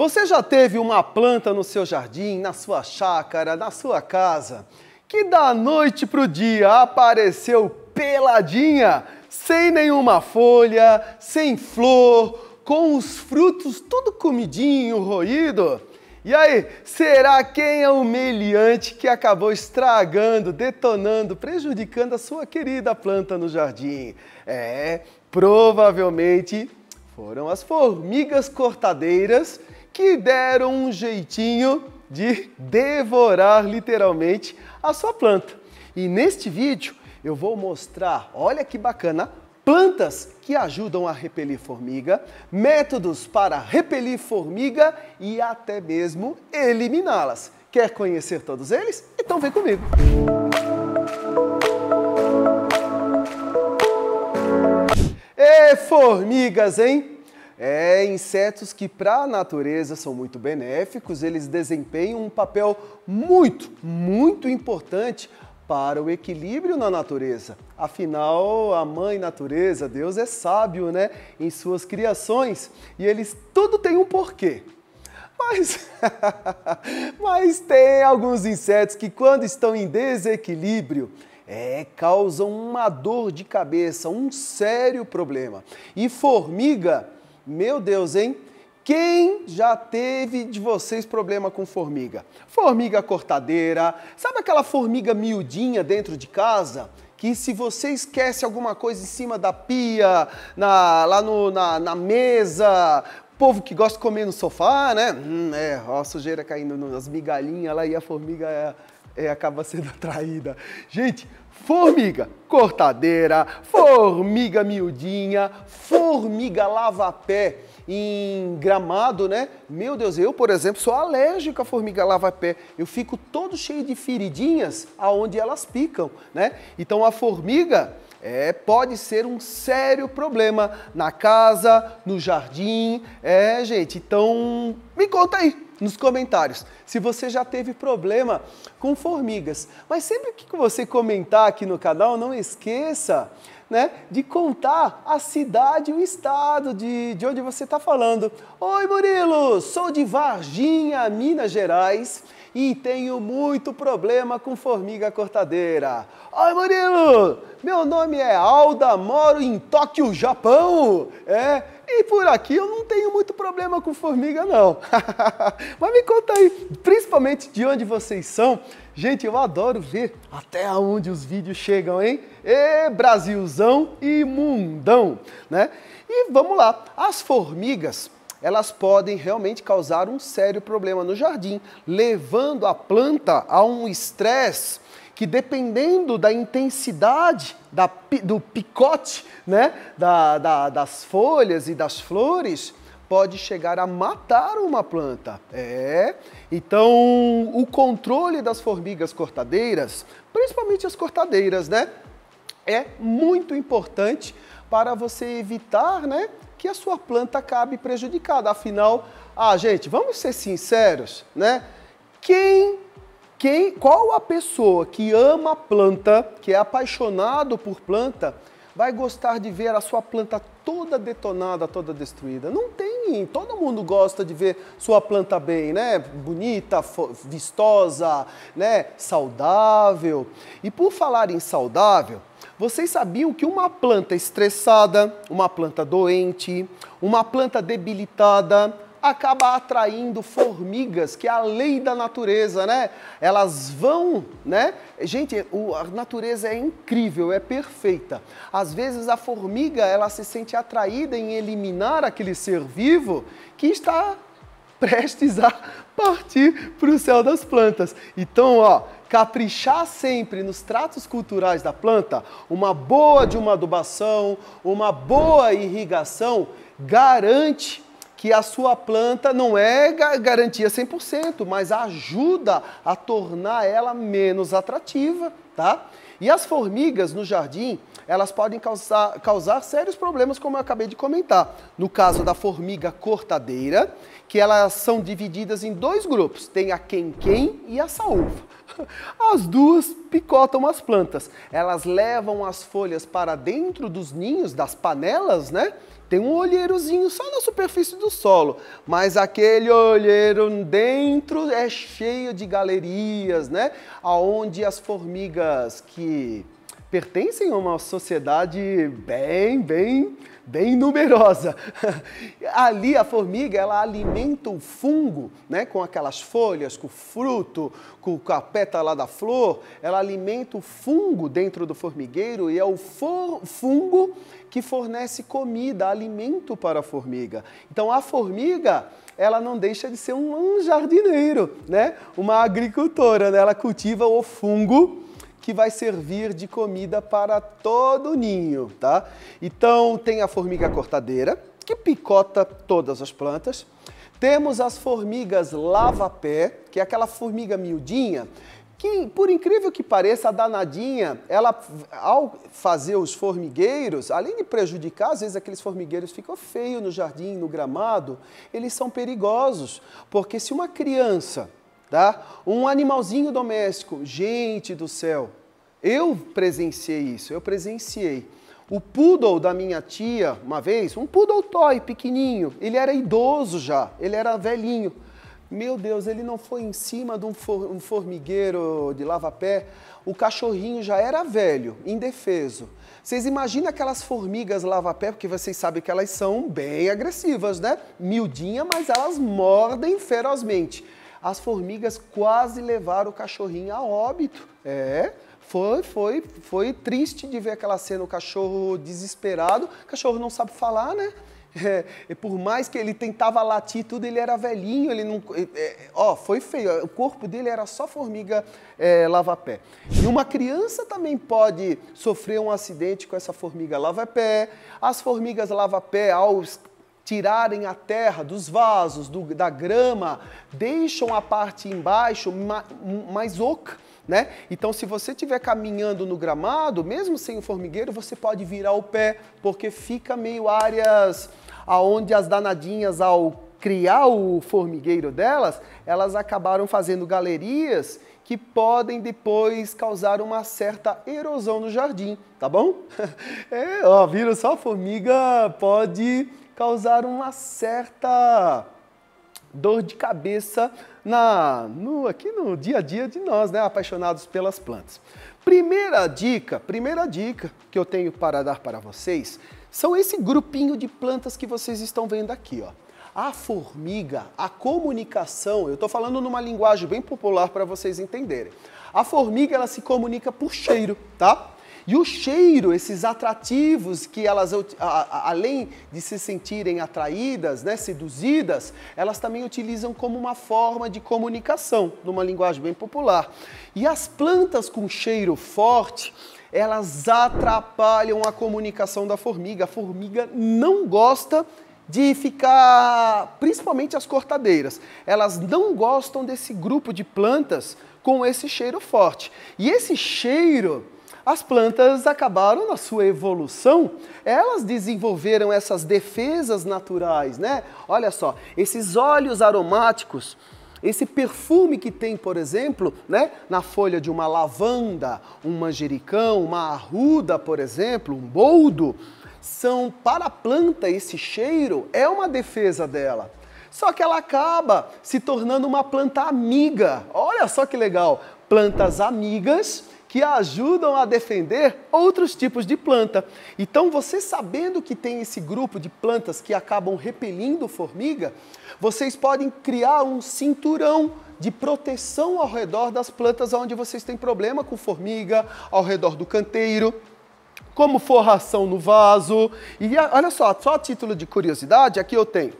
Você já teve uma planta no seu jardim, na sua chácara, na sua casa, que da noite para o dia apareceu peladinha, sem nenhuma folha, sem flor, com os frutos tudo comidinho, roído? E aí, será quem é o meliante que acabou estragando, detonando, prejudicando a sua querida planta no jardim? É, provavelmente foram as formigas cortadeiras que deram um jeitinho de devorar literalmente a sua planta. E neste vídeo eu vou mostrar, olha que bacana, plantas que ajudam a repelir formiga, métodos para repelir formiga e até mesmo eliminá-las. Quer conhecer todos eles? Então vem comigo! E formigas, hein? É, insetos que para a natureza são muito benéficos, eles desempenham um papel muito, muito importante para o equilíbrio na natureza. Afinal, a mãe natureza, Deus é sábio, né, em suas criações, e eles tudo tem um porquê. Mas, mas tem alguns insetos que quando estão em desequilíbrio, é, causam uma dor de cabeça, um sério problema. E formiga meu Deus, hein? Quem já teve de vocês problema com formiga? Formiga cortadeira, sabe aquela formiga miudinha dentro de casa? Que se você esquece alguma coisa em cima da pia, na, lá no, na, na mesa, povo que gosta de comer no sofá, né? Hum, é, ó, a sujeira caindo nas migalhinhas lá e a formiga é, é, acaba sendo atraída. Gente, Formiga cortadeira, formiga miudinha, formiga lava-pé em gramado, né? Meu Deus, eu, por exemplo, sou alérgico à formiga lava-pé. Eu fico todo cheio de feridinhas aonde elas picam, né? Então a formiga é, pode ser um sério problema na casa, no jardim. É, gente, então me conta aí nos comentários se você já teve problema com formigas. Mas sempre que você comentar aqui no canal, não esqueça né, de contar a cidade e o estado de, de onde você está falando. Oi Murilo, sou de Varginha, Minas Gerais e tenho muito problema com formiga cortadeira. Oi Murilo, meu nome é Alda, moro em Tóquio, Japão. É, e por aqui eu não tenho muito problema com formiga, não. Mas me conta aí, principalmente de onde vocês são. Gente, eu adoro ver até onde os vídeos chegam, hein? E Brasilzão e mundão, né? E vamos lá, as formigas elas podem realmente causar um sério problema no jardim, levando a planta a um estresse que dependendo da intensidade da, do picote né, da, da, das folhas e das flores, pode chegar a matar uma planta. É. Então, o controle das formigas cortadeiras, principalmente as cortadeiras, né, é muito importante para você evitar, né, que a sua planta acabe prejudicada. Afinal, ah, gente, vamos ser sinceros, né? Quem quem, qual a pessoa que ama planta, que é apaixonado por planta, vai gostar de ver a sua planta toda detonada, toda destruída? Não tem. Todo mundo gosta de ver sua planta bem, né? Bonita, vistosa, né? Saudável. E por falar em saudável, vocês sabiam que uma planta estressada, uma planta doente, uma planta debilitada, acaba atraindo formigas, que é a lei da natureza, né? Elas vão, né? Gente, a natureza é incrível, é perfeita. Às vezes a formiga, ela se sente atraída em eliminar aquele ser vivo que está prestes a partir para o céu das plantas. Então, ó, caprichar sempre nos tratos culturais da planta, uma boa de uma adubação, uma boa irrigação garante que a sua planta não é garantia 100%, mas ajuda a tornar ela menos atrativa, tá? E as formigas no jardim, elas podem causar, causar sérios problemas, como eu acabei de comentar. No caso da formiga cortadeira que elas são divididas em dois grupos. Tem a quem-quem e a saúva. As duas picotam as plantas. Elas levam as folhas para dentro dos ninhos, das panelas, né? Tem um olheirozinho só na superfície do solo, mas aquele olheiro dentro é cheio de galerias, né? Aonde as formigas que pertencem a uma sociedade bem, bem bem numerosa. Ali a formiga ela alimenta o fungo, né, com aquelas folhas, com o fruto, com a pétala da flor, ela alimenta o fungo dentro do formigueiro e é o fungo que fornece comida, alimento para a formiga. Então a formiga, ela não deixa de ser um jardineiro, né? Uma agricultora, né? Ela cultiva o fungo que vai servir de comida para todo o ninho, tá? Então tem a formiga cortadeira, que picota todas as plantas. Temos as formigas lava-pé, que é aquela formiga miudinha, que por incrível que pareça, a danadinha, ela ao fazer os formigueiros, além de prejudicar, às vezes aqueles formigueiros ficam feios no jardim, no gramado, eles são perigosos, porque se uma criança tá? Um animalzinho doméstico, gente do céu, eu presenciei isso, eu presenciei. O poodle da minha tia, uma vez, um poodle toy pequenininho, ele era idoso já, ele era velhinho. Meu Deus, ele não foi em cima de um formigueiro de lava-pé. O cachorrinho já era velho, indefeso. Vocês imaginam aquelas formigas lava-pé, porque vocês sabem que elas são bem agressivas, né? Miudinha, mas elas mordem ferozmente as formigas quase levaram o cachorrinho a óbito. É, foi, foi, foi triste de ver aquela cena, o cachorro desesperado, o cachorro não sabe falar, né? É, e por mais que ele tentava latir tudo, ele era velhinho, ele não. É, ó, foi feio. O corpo dele era só formiga é, lava-pé. E uma criança também pode sofrer um acidente com essa formiga lava-pé. As formigas lava-pé, ao tirarem a terra dos vasos, do, da grama, deixam a parte embaixo ma, mais oca. Né? Então, se você estiver caminhando no gramado, mesmo sem o formigueiro, você pode virar o pé, porque fica meio áreas aonde as danadinhas, ao criar o formigueiro delas, elas acabaram fazendo galerias que podem depois causar uma certa erosão no jardim, tá bom? É, ó, viram só? Formiga pode causar uma certa dor de cabeça na, no, aqui no dia a dia de nós, né, apaixonados pelas plantas. Primeira dica, primeira dica que eu tenho para dar para vocês são esse grupinho de plantas que vocês estão vendo aqui, ó. A formiga, a comunicação, eu estou falando numa linguagem bem popular para vocês entenderem. A formiga ela se comunica por cheiro, tá? E o cheiro, esses atrativos que elas, além de se sentirem atraídas, né, seduzidas, elas também utilizam como uma forma de comunicação, numa linguagem bem popular. E as plantas com cheiro forte, elas atrapalham a comunicação da formiga. A formiga não gosta de ficar, principalmente as cortadeiras, elas não gostam desse grupo de plantas com esse cheiro forte. E esse cheiro as plantas acabaram na sua evolução, elas desenvolveram essas defesas naturais, né? Olha só, esses óleos aromáticos, esse perfume que tem, por exemplo, né, na folha de uma lavanda, um manjericão, uma arruda, por exemplo, um boldo, são para a planta esse cheiro é uma defesa dela. Só que ela acaba se tornando uma planta amiga. Olha só que legal, plantas amigas que ajudam a defender outros tipos de planta. Então, você sabendo que tem esse grupo de plantas que acabam repelindo formiga, vocês podem criar um cinturão de proteção ao redor das plantas onde vocês têm problema com formiga, ao redor do canteiro como forração no vaso. E olha só, só a título de curiosidade, aqui eu tenho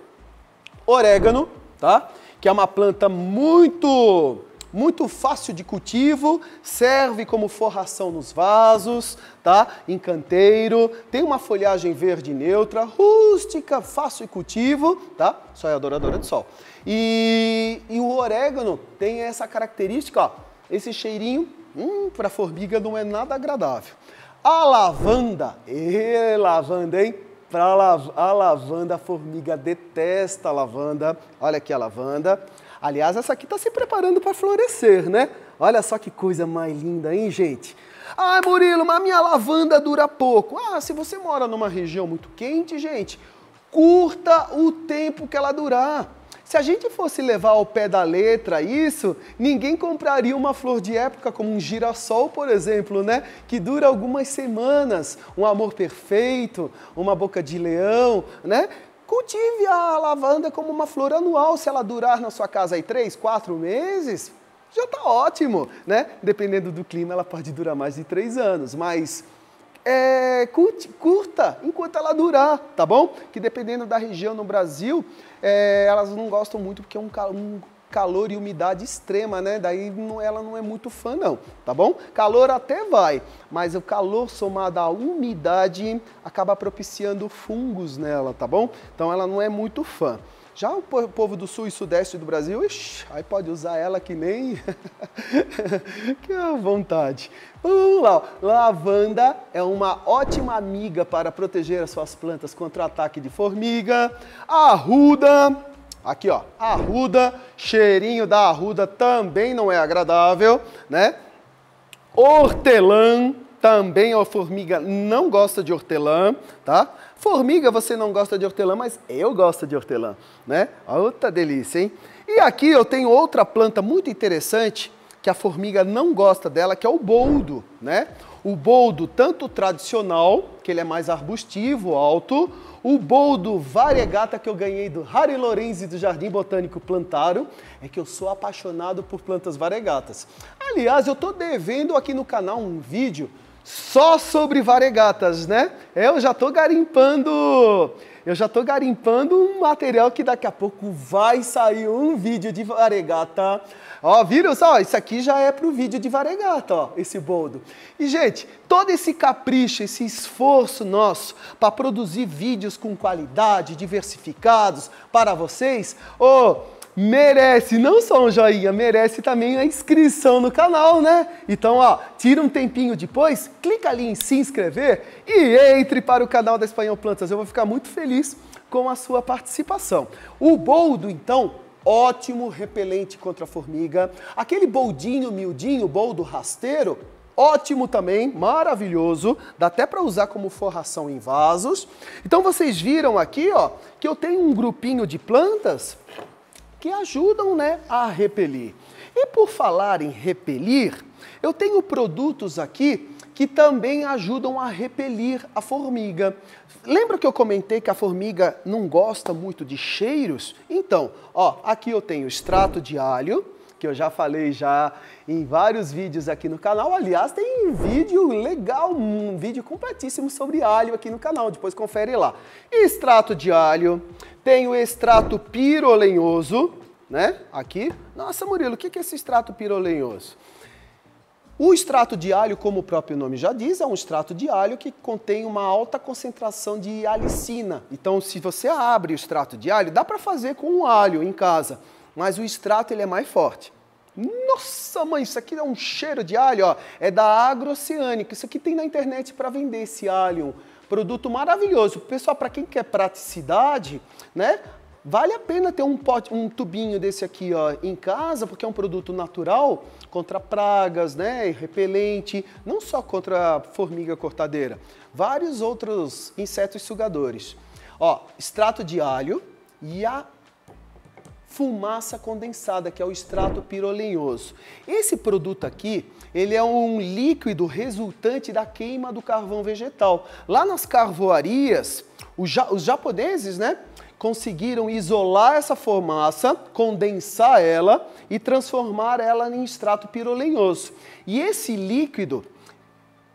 orégano, tá? Que é uma planta muito muito fácil de cultivo, serve como forração nos vasos, tá? Em canteiro, tem uma folhagem verde neutra, rústica, fácil de cultivo, tá? Só é adoradora de sol. E, e o orégano tem essa característica, ó, esse cheirinho, hum, para formiga não é nada agradável. A lavanda, e lavanda, hein? Pra lav a lavanda, a formiga detesta a lavanda. Olha aqui a lavanda. Aliás, essa aqui está se preparando para florescer, né? Olha só que coisa mais linda, hein, gente? Ah, Murilo, mas minha lavanda dura pouco. Ah, se você mora numa região muito quente, gente, curta o tempo que ela durar. Se a gente fosse levar ao pé da letra isso, ninguém compraria uma flor de época como um girassol, por exemplo, né? Que dura algumas semanas, um amor perfeito, uma boca de leão, né? Cultive a lavanda como uma flor anual. Se ela durar na sua casa aí três, quatro meses, já está ótimo, né? Dependendo do clima, ela pode durar mais de três anos, mas é, curte, curta enquanto ela durar, tá bom? Que dependendo da região no Brasil, é, elas não gostam muito porque é um, um calor e umidade extrema, né? Daí não, ela não é muito fã não, tá bom? Calor até vai, mas o calor somado à umidade acaba propiciando fungos nela, tá bom? Então ela não é muito fã. Já o povo do sul e sudeste do Brasil, ixi, aí pode usar ela que nem que à vontade. Vamos lá. Lavanda é uma ótima amiga para proteger as suas plantas contra ataque de formiga. Arruda Aqui, ó, arruda, cheirinho da arruda também não é agradável, né? Hortelã também, ó, formiga não gosta de hortelã, tá? Formiga você não gosta de hortelã, mas eu gosto de hortelã, né? Outra delícia, hein? E aqui eu tenho outra planta muito interessante que a formiga não gosta dela, que é o boldo, né? O boldo tanto tradicional, que ele é mais arbustivo, alto, o boldo variegata que eu ganhei do Harry Lorenzi do Jardim Botânico Plantaro, é que eu sou apaixonado por plantas variegatas. Aliás, eu estou devendo aqui no canal um vídeo só sobre variegatas, né? Eu já estou garimpando eu já estou garimpando um material que daqui a pouco vai sair um vídeo de variegata Ó, viram só? Isso aqui já é pro vídeo de varegata, ó, esse boldo. E, gente, todo esse capricho, esse esforço nosso para produzir vídeos com qualidade, diversificados para vocês, ô, merece não só um joinha, merece também a inscrição no canal, né? Então, ó, tira um tempinho depois, clica ali em se inscrever e entre para o canal da Espanhol Plantas. Eu vou ficar muito feliz com a sua participação. O boldo, então, ótimo repelente contra formiga. Aquele boldinho miudinho, boldo rasteiro, ótimo também, maravilhoso, dá até para usar como forração em vasos. Então vocês viram aqui, ó, que eu tenho um grupinho de plantas que ajudam, né, a repelir. E por falar em repelir, eu tenho produtos aqui que também ajudam a repelir a formiga. Lembra que eu comentei que a formiga não gosta muito de cheiros? Então, ó, aqui eu tenho extrato de alho, que eu já falei já em vários vídeos aqui no canal. Aliás, tem um vídeo legal, um vídeo completíssimo sobre alho aqui no canal, depois confere lá. Extrato de alho, tem o extrato pirolenhoso, né? Aqui. Nossa, Murilo, o que é esse extrato pirolenhoso? O extrato de alho, como o próprio nome já diz, é um extrato de alho que contém uma alta concentração de alicina. Então, se você abre o extrato de alho, dá para fazer com um alho em casa, mas o extrato ele é mais forte. Nossa, mãe, isso aqui é um cheiro de alho, ó. É da Agrociânica. Isso aqui tem na internet para vender esse alho. Produto maravilhoso. Pessoal, para quem quer praticidade, né? Vale a pena ter um, pote, um tubinho desse aqui ó, em casa, porque é um produto natural contra pragas, né, repelente, não só contra a formiga cortadeira, vários outros insetos sugadores. Ó, extrato de alho e a fumaça condensada, que é o extrato pirolenhoso. Esse produto aqui, ele é um líquido resultante da queima do carvão vegetal. Lá nas carvoarias, os, ja os japoneses, né, conseguiram isolar essa formaça, condensar ela e transformar ela em extrato pirolenhoso. E esse líquido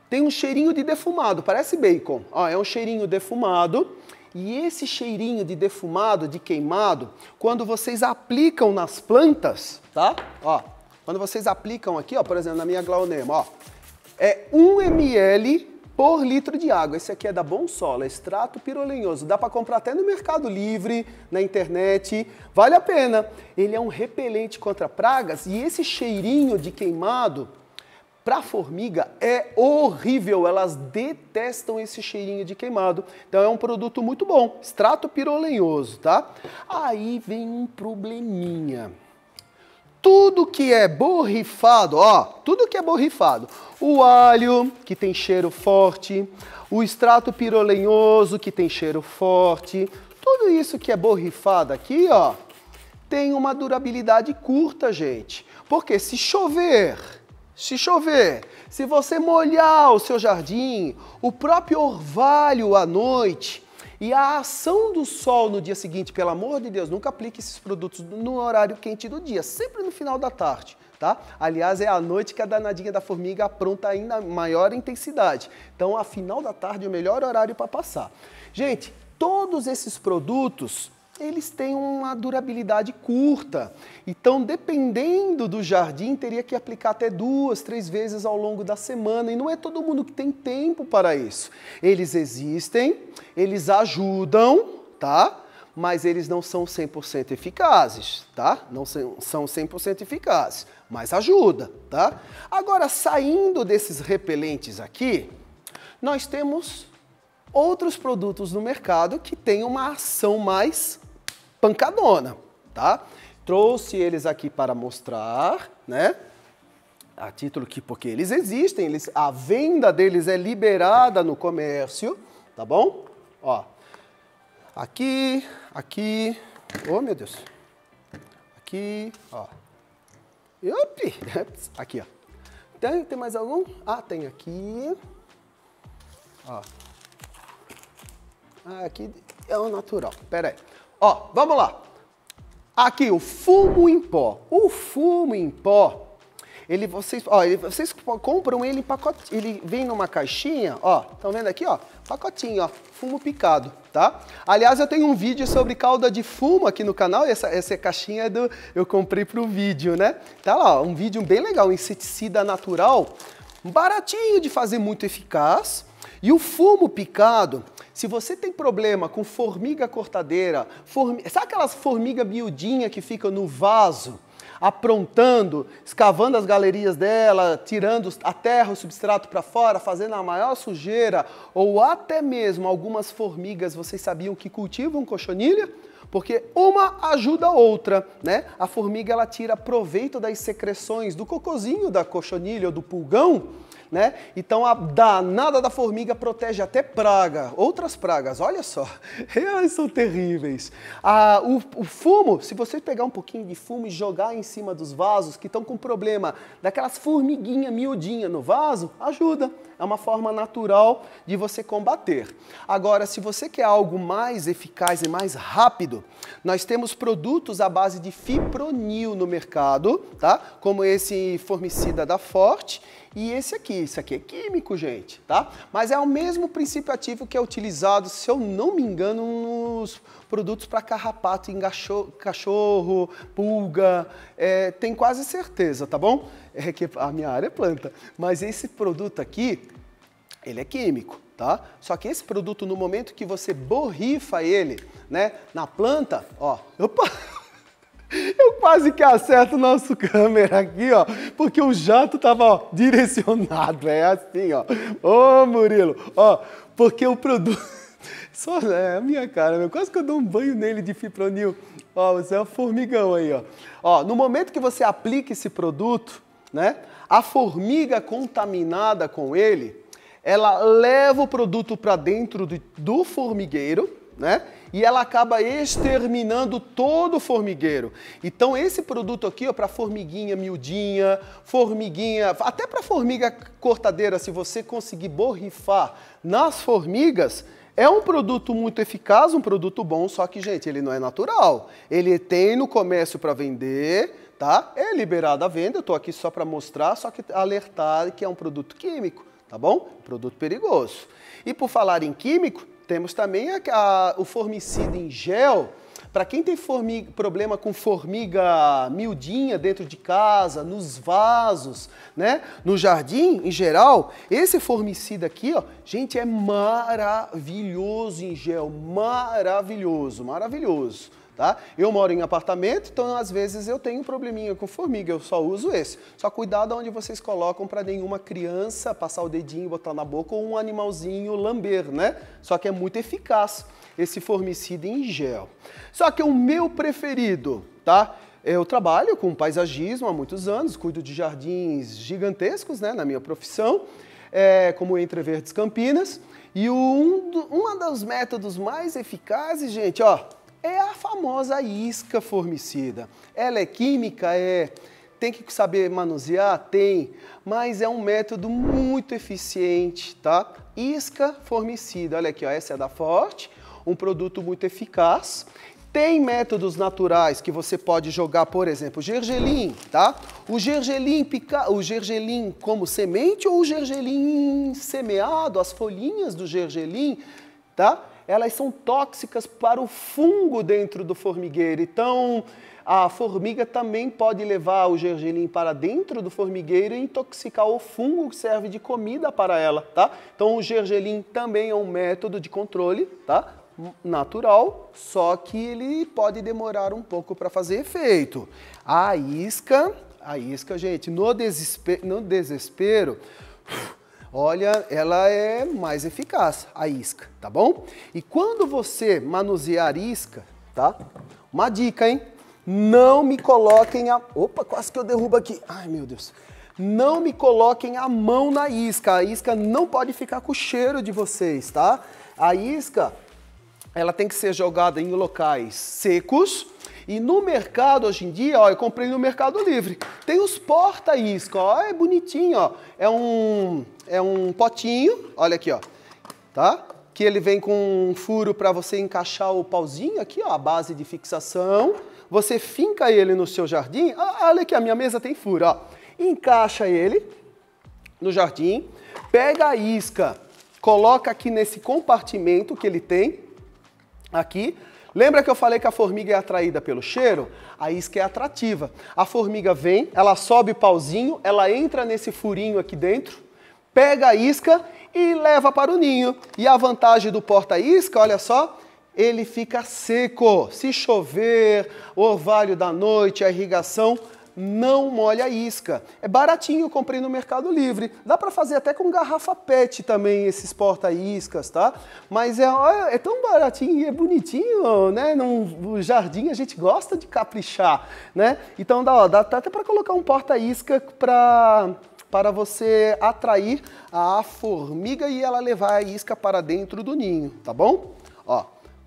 tem um cheirinho de defumado, parece bacon. Ó, é um cheirinho defumado. E esse cheirinho de defumado, de queimado, quando vocês aplicam nas plantas, tá? Ó, quando vocês aplicam aqui, ó, por exemplo, na minha glaunema, ó, é 1 ml por litro de água. Esse aqui é da Bom Solo, é extrato pirolenhoso. Dá para comprar até no Mercado Livre, na internet. Vale a pena. Ele é um repelente contra pragas e esse cheirinho de queimado para formiga é horrível. Elas detestam esse cheirinho de queimado. Então é um produto muito bom, extrato pirolenhoso, tá? Aí vem um probleminha tudo que é borrifado, ó, tudo que é borrifado, o alho, que tem cheiro forte, o extrato pirolenhoso, que tem cheiro forte, tudo isso que é borrifado aqui, ó, tem uma durabilidade curta, gente. Porque se chover, se chover, se você molhar o seu jardim, o próprio orvalho à noite, e a ação do sol no dia seguinte, pelo amor de Deus, nunca aplique esses produtos no horário quente do dia, sempre no final da tarde. Tá? Aliás, é a noite que a danadinha da formiga apronta ainda maior intensidade. Então, a final da tarde é o melhor horário para passar. Gente, todos esses produtos eles têm uma durabilidade curta. Então, dependendo do jardim, teria que aplicar até duas, três vezes ao longo da semana. E não é todo mundo que tem tempo para isso. Eles existem, eles ajudam, tá? Mas eles não são 100% eficazes, tá? Não são 100% eficazes, mas ajuda, tá? Agora, saindo desses repelentes aqui, nós temos outros produtos no mercado que têm uma ação mais pancadona, tá? Trouxe eles aqui para mostrar, né? A título que, porque eles existem, eles, a venda deles é liberada no comércio, tá bom? Ó, aqui, aqui, oh meu Deus, aqui, ó. Opi, aqui, ó. Tem, tem mais algum? Ah, tem aqui. Ó. Ah, aqui é o natural. Pera aí. Ó, vamos lá. Aqui, o fumo em pó. O fumo em pó, ele vocês, ó, ele, vocês compram ele em pacote, ele vem numa caixinha, ó, estão vendo aqui, ó, pacotinho, ó, fumo picado, tá? Aliás, eu tenho um vídeo sobre calda de fumo aqui no canal, essa, essa caixinha é do, eu comprei pro vídeo, né? Tá lá, ó, um vídeo bem legal, um inseticida natural, baratinho de fazer, muito eficaz, e o fumo picado, se você tem problema com formiga cortadeira, sabe aquelas formiga miudinha que fica no vaso, aprontando, escavando as galerias dela, tirando a terra, o substrato para fora, fazendo a maior sujeira, ou até mesmo algumas formigas, vocês sabiam que cultivam cochonilha? porque uma ajuda a outra, né? A formiga ela tira proveito das secreções do cocozinho da cochonilha ou do pulgão né? Então a danada da formiga protege até praga, outras pragas, olha só, elas são terríveis. Ah, o, o fumo, se você pegar um pouquinho de fumo e jogar em cima dos vasos que estão com problema daquelas formiguinha miudinha no vaso, ajuda. É uma forma natural de você combater. Agora, se você quer algo mais eficaz e mais rápido, nós temos produtos à base de fipronil no mercado, tá? Como esse formicida da Forte e esse aqui. Isso aqui é químico, gente, tá? Mas é o mesmo princípio ativo que é utilizado, se eu não me engano, nos produtos para carrapato em cachorro, cachorro pulga. É, tem quase certeza, tá bom? É que a minha área é planta. Mas esse produto aqui, ele é químico. Tá? Só que esse produto, no momento que você borrifa ele, né, na planta, ó, opa, eu quase que acerto o nosso câmera aqui, ó, porque o jato tava ó, direcionado, é assim, ó. Ô, Murilo, ó, porque o produto... Só é a minha cara, meu. Quase que eu dou um banho nele de fipronil. Ó, você é um formigão aí, ó. Ó, no momento que você aplica esse produto, né, a formiga contaminada com ele, ela leva o produto para dentro do, do formigueiro, né, e ela acaba exterminando todo o formigueiro. Então esse produto aqui, ó, para formiguinha miudinha, formiguinha, até para formiga cortadeira, se você conseguir borrifar nas formigas, é um produto muito eficaz, um produto bom, só que, gente, ele não é natural. Ele tem no comércio para vender, tá? É liberado a venda, eu estou aqui só para mostrar, só que alertar que é um produto químico, tá bom? produto perigoso. E por falar em químico, temos também a, a, o formicida em gel. Para quem tem formiga, problema com formiga miudinha dentro de casa, nos vasos, né? No jardim, em geral, esse formicida aqui, ó, gente, é maravilhoso em gel, maravilhoso, maravilhoso tá? Eu moro em apartamento, então às vezes eu tenho um probleminha com formiga, eu só uso esse. Só cuidado onde vocês colocam para nenhuma criança passar o dedinho, botar na boca ou um animalzinho lamber, né? Só que é muito eficaz esse formicida em gel. Só que é o meu preferido, tá? Eu trabalho com paisagismo há muitos anos, cuido de jardins gigantescos, né, na minha profissão, é, como Entre Verdes Campinas. E um, um dos métodos mais eficazes, gente, ó, é a famosa isca formicida. Ela é química? É. Tem que saber manusear? Tem. Mas é um método muito eficiente, tá? Isca formicida. Olha aqui, ó, essa é da Forte, um produto muito eficaz. Tem métodos naturais que você pode jogar, por exemplo, gergelim, tá? O gergelim, pica... o gergelim como semente ou o gergelim semeado, as folhinhas do gergelim, tá? elas são tóxicas para o fungo dentro do formigueiro. Então, a formiga também pode levar o gergelim para dentro do formigueiro e intoxicar o fungo que serve de comida para ela, tá? Então, o gergelim também é um método de controle, tá? Natural, só que ele pode demorar um pouco para fazer efeito. A isca, a isca, gente, no desespero, no desespero olha, ela é mais eficaz, a isca, tá bom? E quando você manusear isca, tá? Uma dica, hein? Não me coloquem a... Opa, quase que eu derrubo aqui. Ai, meu Deus. Não me coloquem a mão na isca. A isca não pode ficar com o cheiro de vocês, tá? A isca, ela tem que ser jogada em locais secos. E no mercado hoje em dia, ó, eu comprei no Mercado Livre. Tem os porta-isca, ó, é bonitinho, ó. É um, é um potinho, olha aqui, ó, tá? Que ele vem com um furo para você encaixar o pauzinho aqui, ó, a base de fixação. Você finca ele no seu jardim. Ah, olha aqui, a minha mesa tem furo, ó. Encaixa ele no jardim, pega a isca, coloca aqui nesse compartimento que ele tem, aqui. Lembra que eu falei que a formiga é atraída pelo cheiro? A isca é atrativa. A formiga vem, ela sobe pauzinho, ela entra nesse furinho aqui dentro, pega a isca e leva para o ninho. E a vantagem do porta-isca, olha só, ele fica seco. Se chover, orvalho da noite, a irrigação não molha a isca. É baratinho, comprei no Mercado Livre. Dá para fazer até com garrafa PET também esses porta-iscas, tá? Mas é, é tão baratinho e é bonitinho, né? No jardim a gente gosta de caprichar, né? Então dá, ó, dá até para colocar um porta-isca para para você atrair a formiga e ela levar a isca para dentro do ninho, tá bom? Ó,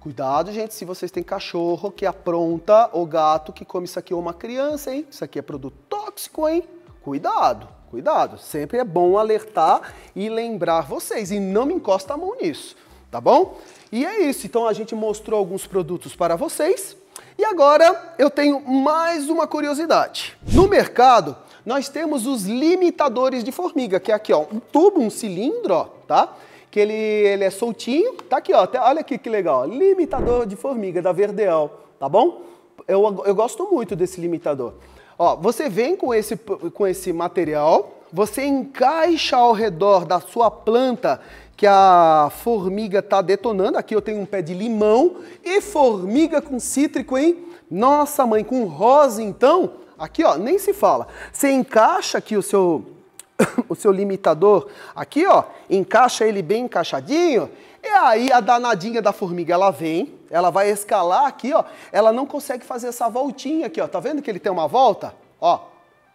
Cuidado, gente, se vocês têm cachorro que apronta ou gato que come isso aqui ou uma criança, hein? Isso aqui é produto tóxico, hein? Cuidado, cuidado. Sempre é bom alertar e lembrar vocês. E não me encosta a mão nisso, tá bom? E é isso. Então a gente mostrou alguns produtos para vocês. E agora eu tenho mais uma curiosidade. No mercado, nós temos os limitadores de formiga, que é aqui, ó, um tubo, um cilindro, ó, tá? que ele, ele é soltinho. Tá aqui, ó. Até, olha aqui que legal. Limitador de formiga da Verdeal, tá bom? Eu, eu gosto muito desse limitador. Ó, você vem com esse, com esse material, você encaixa ao redor da sua planta que a formiga tá detonando. Aqui eu tenho um pé de limão e formiga com cítrico, hein? Nossa mãe, com rosa então? Aqui ó, nem se fala. Você encaixa aqui o seu o seu limitador aqui, ó, encaixa ele bem encaixadinho, e aí a danadinha da formiga, ela vem, ela vai escalar aqui, ó, ela não consegue fazer essa voltinha aqui, ó, tá vendo que ele tem uma volta? Ó,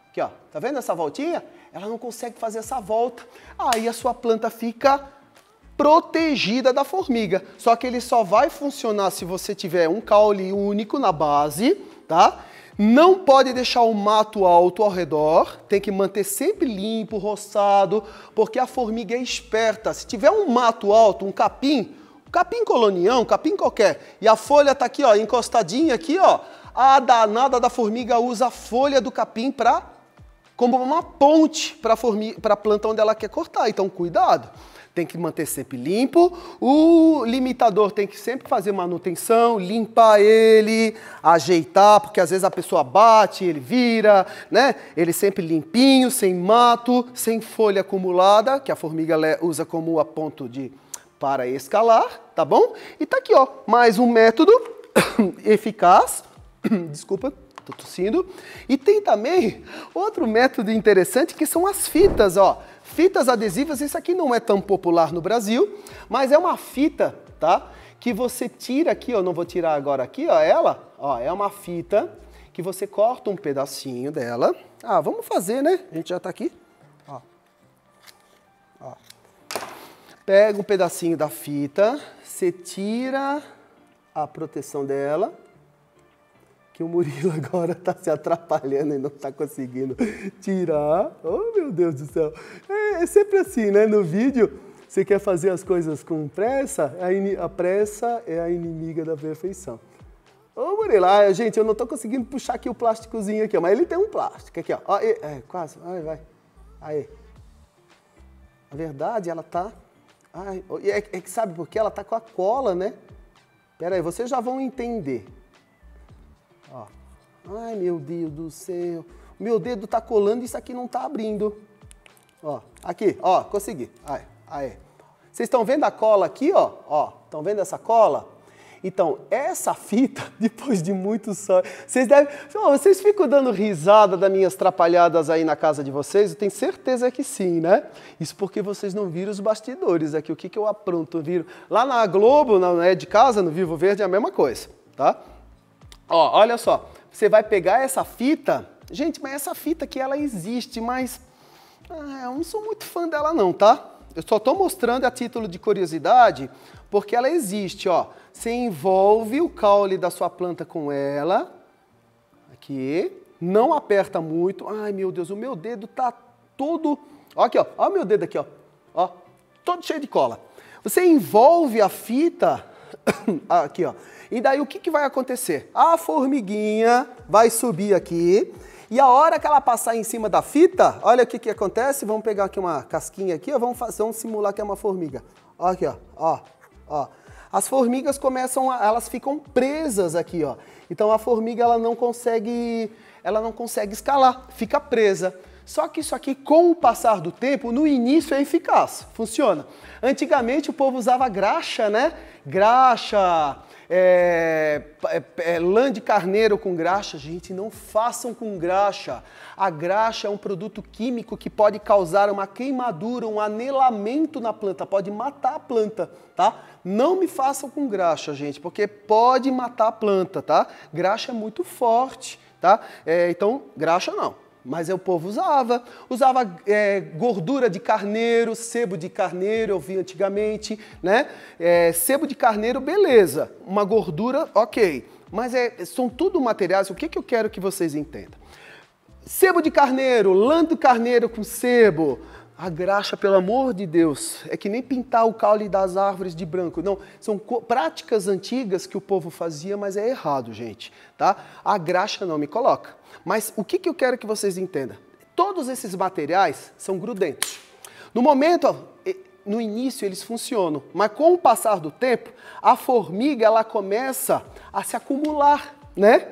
aqui, ó, tá vendo essa voltinha? Ela não consegue fazer essa volta, aí a sua planta fica protegida da formiga, só que ele só vai funcionar se você tiver um caule único na base, tá? Não pode deixar o mato alto ao redor, tem que manter sempre limpo, roçado, porque a formiga é esperta. Se tiver um mato alto, um capim, capim colonião, capim qualquer, e a folha tá aqui, ó, encostadinha aqui, ó, a danada da formiga usa a folha do capim para como uma ponte para a planta onde ela quer cortar. Então, cuidado tem que manter sempre limpo. O limitador tem que sempre fazer manutenção, limpar ele, ajeitar, porque às vezes a pessoa bate, ele vira, né? Ele sempre limpinho, sem mato, sem folha acumulada, que a formiga usa como a ponto de para escalar, tá bom? E tá aqui, ó, mais um método eficaz. Desculpa, tô tossindo. E tem também outro método interessante que são as fitas, ó. Fitas adesivas, isso aqui não é tão popular no Brasil, mas é uma fita, tá? Que você tira aqui, eu não vou tirar agora aqui, ó, ela, ó, é uma fita que você corta um pedacinho dela. Ah, vamos fazer, né? A gente já tá aqui. Ó. Ó. Pega um pedacinho da fita, você tira a proteção dela, que o Murilo agora está se atrapalhando e não está conseguindo tirar. Oh, meu Deus do céu. É, é, sempre assim, né? No vídeo, você quer fazer as coisas com pressa, a, a pressa é a inimiga da perfeição. Ô, oh, Murilo, ah, gente, eu não estou conseguindo puxar aqui o plásticozinho aqui, ó, mas ele tem um plástico aqui, ó. ó e, é, quase. Ai, vai. Aí. Na verdade, ela tá... Ai, é, é que sabe por quê? Ela tá com a cola, né? Pera aí, vocês já vão entender. Ó. Ai, meu Deus do céu. Meu dedo tá colando e isso aqui não tá abrindo. Ó, aqui, ó, consegui. Aí, aí. Vocês estão vendo a cola aqui, ó? Ó, estão vendo essa cola? Então, essa fita, depois de muito sol, vocês devem. Oh, vocês ficam dando risada das minhas trapalhadas aí na casa de vocês? Eu tenho certeza que sim, né? Isso porque vocês não viram os bastidores aqui. O que, que eu apronto? Viram? Lá na Globo, na, é de casa, no Vivo Verde, é a mesma coisa, tá? Ó, olha só, você vai pegar essa fita, gente, mas essa fita aqui ela existe, mas ah, eu não sou muito fã dela não, tá? Eu só estou mostrando a título de curiosidade, porque ela existe, ó. Você envolve o caule da sua planta com ela, aqui, não aperta muito. Ai, meu Deus, o meu dedo tá todo... Ó aqui, ó, ó meu dedo aqui, ó, ó, todo cheio de cola. Você envolve a fita, aqui, ó, e daí o que, que vai acontecer? A formiguinha vai subir aqui e a hora que ela passar em cima da fita, olha o que, que acontece. Vamos pegar aqui uma casquinha aqui, ó, vamos, fazer, vamos simular que é uma formiga. Ó aqui, ó, ó, ó. As formigas começam, a, elas ficam presas aqui, ó. Então a formiga ela não consegue, ela não consegue escalar, fica presa. Só que isso aqui, com o passar do tempo, no início é eficaz, funciona. Antigamente o povo usava graxa, né? Graxa, é, é, é, lã de carneiro com graxa. Gente, não façam com graxa. A graxa é um produto químico que pode causar uma queimadura, um anelamento na planta, pode matar a planta, tá? Não me façam com graxa, gente, porque pode matar a planta, tá? Graxa é muito forte, tá? É, então, graxa não. Mas é o povo usava. Usava é, gordura de carneiro, sebo de carneiro, eu vi antigamente, né? É, sebo de carneiro, beleza. Uma gordura, ok. Mas é, são tudo materiais. O que, que eu quero que vocês entendam? Sebo de carneiro, lã do carneiro com sebo. A graxa, pelo amor de Deus, é que nem pintar o caule das árvores de branco. Não, são práticas antigas que o povo fazia, mas é errado, gente, tá? A graxa não me coloca. Mas o que, que eu quero que vocês entendam? Todos esses materiais são grudentos. No momento, no início eles funcionam, mas com o passar do tempo, a formiga ela começa a se acumular, né?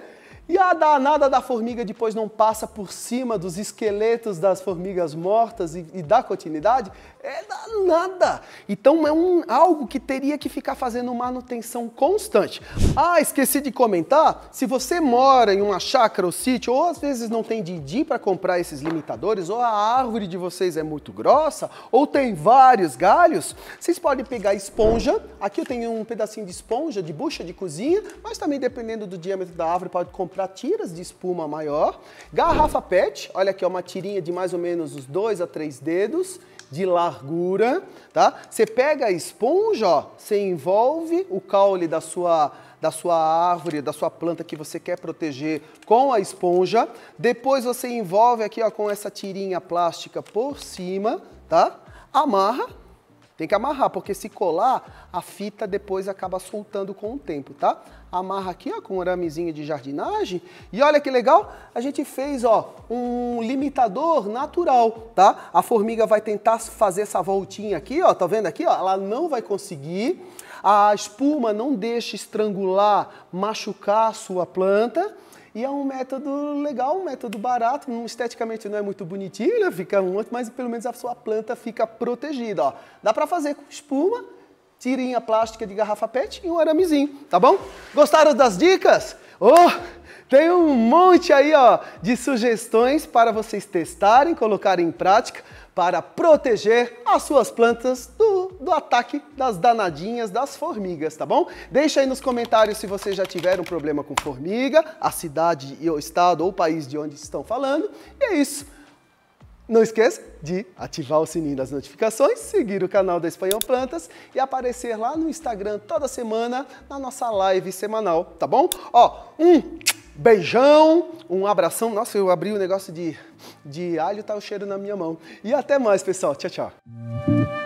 E a danada da formiga depois não passa por cima dos esqueletos das formigas mortas e, e dá continuidade? É danada! Então é um, algo que teria que ficar fazendo manutenção constante. Ah, esqueci de comentar, se você mora em uma chácara ou sítio, ou às vezes não tem didi para comprar esses limitadores, ou a árvore de vocês é muito grossa, ou tem vários galhos, vocês podem pegar esponja, aqui eu tenho um pedacinho de esponja, de bucha de cozinha, mas também dependendo do diâmetro da árvore pode comprar para tiras de espuma maior. Garrafa PET, olha aqui, é uma tirinha de mais ou menos os dois a três dedos de largura, tá? Você pega a esponja, ó, você envolve o caule da sua da sua árvore, da sua planta que você quer proteger com a esponja. Depois você envolve aqui, ó, com essa tirinha plástica por cima, tá? Amarra tem que amarrar, porque se colar, a fita depois acaba soltando com o tempo, tá? Amarra aqui, ó, com um aramezinho de jardinagem. E olha que legal, a gente fez, ó, um limitador natural, tá? A formiga vai tentar fazer essa voltinha aqui, ó, tá vendo aqui, ó? Ela não vai conseguir. A espuma não deixa estrangular, machucar a sua planta. E é um método legal, um método barato, esteticamente não é muito bonitinho, né? fica um outro, mas pelo menos a sua planta fica protegida. Ó. Dá para fazer com espuma, tirinha plástica de garrafa PET e um aramezinho, tá bom? Gostaram das dicas? Oh, tem um monte aí ó, de sugestões para vocês testarem, colocarem em prática para proteger as suas plantas do, do ataque das danadinhas das formigas, tá bom? Deixa aí nos comentários se você já tiver um problema com formiga, a cidade, o estado ou o país de onde estão falando. E é isso. Não esqueça de ativar o sininho das notificações, seguir o canal da Espanhol Plantas e aparecer lá no Instagram toda semana na nossa live semanal, tá bom? Ó, um beijão, um abração. Nossa, eu abri o um negócio de, de alho, tá o cheiro na minha mão. E até mais, pessoal. Tchau, tchau.